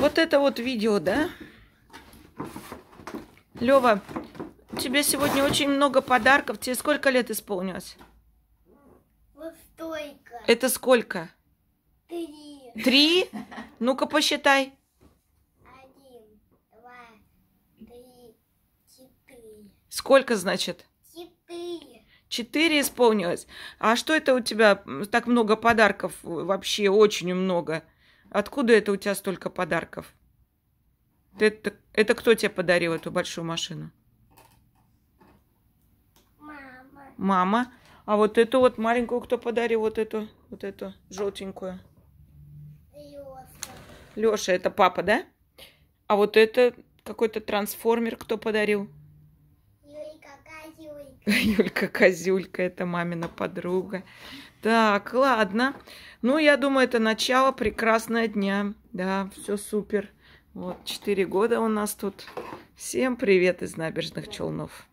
Вот это вот видео, да? Лева, тебе сегодня очень много подарков. Тебе сколько лет исполнилось? Вот столько. Это сколько? Три. Три? Ну-ка посчитай. Один, два, три, четыре. Сколько, значит? Четыре. Четыре исполнилось. А что это у тебя так много подарков? Вообще очень много. Откуда это у тебя столько подарков? Ты, это, это кто тебе подарил эту большую машину? Мама. Мама. А вот эту вот маленькую кто подарил? Вот эту, вот эту желтенькую. Леша. Леша, это папа, да? А вот это какой-то трансформер кто подарил? Козюлька. Юлька Козюлька, это мамина подруга. Так, ладно. Ну, я думаю, это начало прекрасного дня. Да, все супер. Вот, четыре года у нас тут. Всем привет из набережных Челнов.